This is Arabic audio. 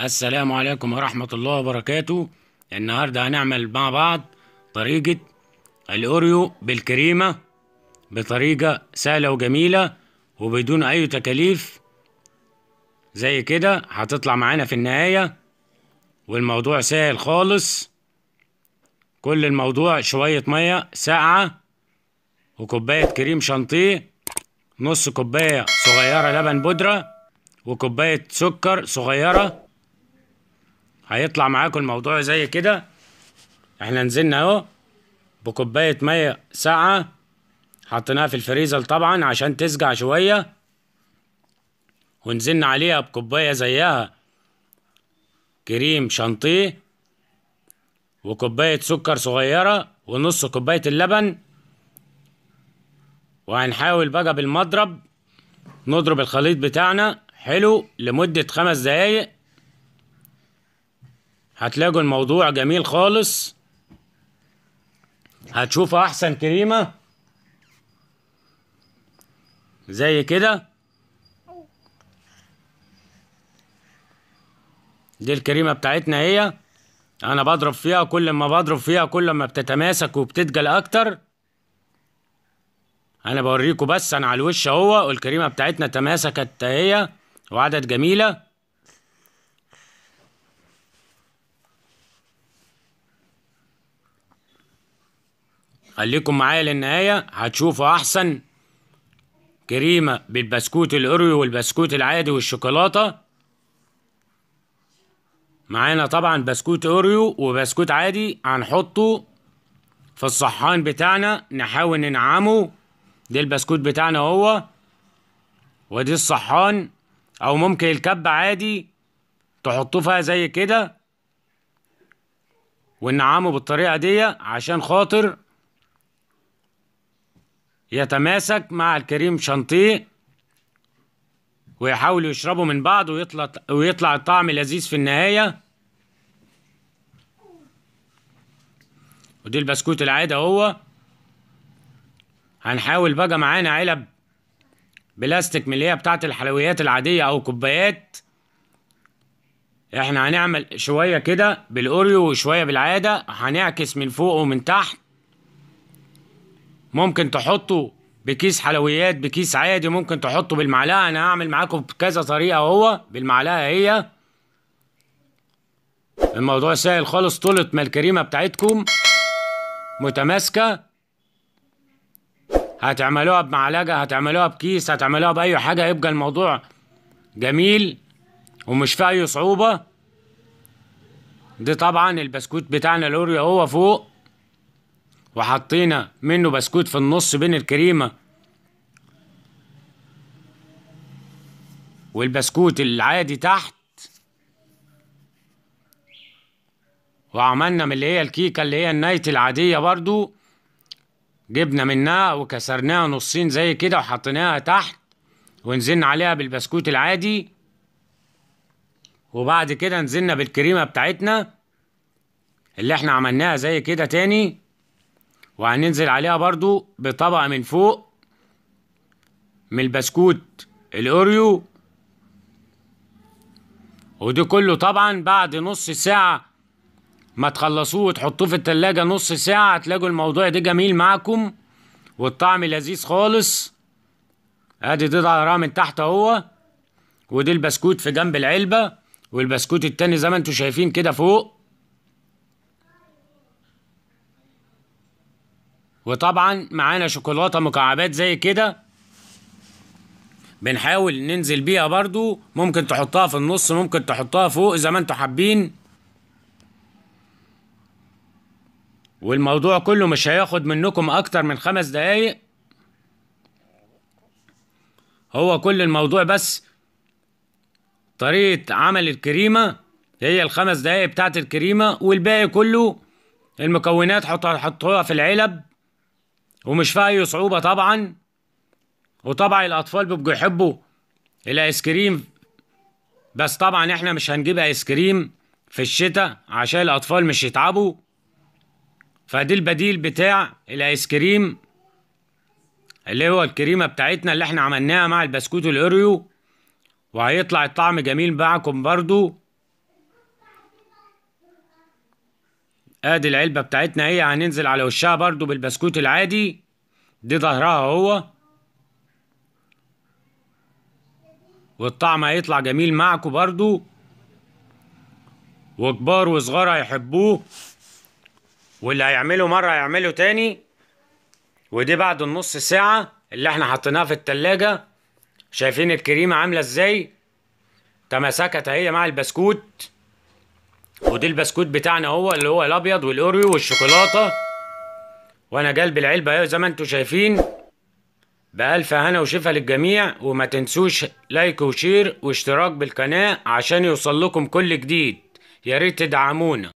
السلام عليكم ورحمة الله وبركاته النهاردة هنعمل مع بعض طريقة الأوريو بالكريمة بطريقة سهلة وجميلة وبدون أي تكاليف زي كده هتطلع معانا في النهاية والموضوع سهل خالص كل الموضوع شوية مية ساقعة وكوباية كريم شانتيه نص كوباية صغيرة لبن بودرة وكوباية سكر صغيرة هيطلع معاكم الموضوع زي كده احنا نزلنا اهو بكوباية مية ساقعة حطيناها في الفريزر طبعا عشان تسقع شوية ونزلنا عليها بكوباية زيها كريم شانتيه وكوباية سكر صغيرة ونص كوباية اللبن وهنحاول بقى بالمضرب نضرب الخليط بتاعنا حلو لمدة خمس دقايق هتلاقوا الموضوع جميل خالص هتشوفوا احسن كريمة زي كده دي الكريمة بتاعتنا هي انا بضرب فيها كل ما بضرب فيها كل ما بتتماسك وبتتجل اكتر انا بوريكم بس انا على الوش اهو والكريمة بتاعتنا تماسكت هي وعدد جميلة خليكم معايا للنهاية هتشوفوا أحسن كريمة بالبسكوت الأوريو والبسكوت العادي والشوكولاتة معانا طبعا بسكوت أوريو وبسكوت عادي هنحطه في الصحان بتاعنا نحاول ننعمه دي البسكوت بتاعنا هو ودي الصحان أو ممكن الكب عادي تحطوه فيها زي كده وننعمه بالطريقة دي عشان خاطر يتماسك مع الكريم شانتيه ويحاولوا يشربوا من بعض ويطلع ويطلع الطعم لذيذ في النهايه ودي البسكوت العادي اهو هنحاول بقى معانا علب بلاستيك من اللي هي بتاعت الحلويات العاديه او كوبايات احنا هنعمل شويه كده بالاوريو وشويه بالعاده هنعكس من فوق ومن تحت ممكن تحطه بكيس حلويات بكيس عادي ممكن تحطه بالمعلقه انا هعمل معاكم بكذا طريقه هو بالمعلقه هي الموضوع سهل خالص طولت ما الكريمه بتاعتكم متماسكه هتعملوها بمعلقه هتعملوها بكيس هتعملوها باي حاجه يبقى الموضوع جميل ومش فيه اي صعوبه دي طبعا البسكوت بتاعنا الاوريو هو فوق وحطينا منه بسكوت في النص بين الكريمة والبسكوت العادي تحت وعملنا من اللي هي الكيكة اللي هي النايت العادية برضو جبنا منها وكسرناها نصين زي كده وحطيناها تحت ونزلنا عليها بالبسكوت العادي وبعد كده نزلنا بالكريمة بتاعتنا اللي احنا عملناها زي كده تاني وهننزل عليها برضو بطبقة من فوق من البسكوت الأوريو وده كله طبعا بعد نص ساعة ما تخلصوه وتحطوه في التلاجة نص ساعة هتلاقوا الموضوع ده جميل معاكم والطعم لذيذ خالص ادي ده على من تحت اهو ودي البسكوت في جنب العلبة والبسكوت التاني زي ما انتوا شايفين كده فوق وطبعا معانا شوكولاته مكعبات زي كده بنحاول ننزل بيها برضو ممكن تحطها في النص ممكن تحطها فوق زي ما انتوا حابين والموضوع كله مش هياخد منكم اكتر من خمس دقايق هو كل الموضوع بس طريقة عمل الكريمة هي الخمس دقايق بتاعت الكريمة والباقي كله المكونات حطوها في العلب ومش فيها اي صعوبه طبعا وطبعا الاطفال بيبقوا يحبوا الايس كريم بس طبعا احنا مش هنجيب ايس كريم في الشتاء عشان الاطفال مش يتعبوا فدي البديل بتاع الايس كريم اللي هو الكريمة بتاعتنا اللي احنا عملناها مع البسكوت الاوريو وهيطلع الطعم جميل معكم برضو ادي العلبة بتاعتنا اهي هننزل على وشها برضو بالبسكوت العادي دي ظهرها اهو والطعم هيطلع جميل معكم برضو وكبار وصغار هيحبوه واللي هيعمله مرة هيعمله تاني ودي بعد النص ساعة اللي احنا حطيناها في التلاجة شايفين الكريمة عاملة ازاي تمسكت اهي مع البسكوت ودي البسكوت بتاعنا هو اللي هو الابيض والاوريو والشوكولاته وانا جالب العلبه اهي زي ما انتم شايفين بألف هنا وشفا للجميع وما تنسوش لايك وشير واشتراك بالقناه عشان يوصل لكم كل جديد يا ريت تدعمونا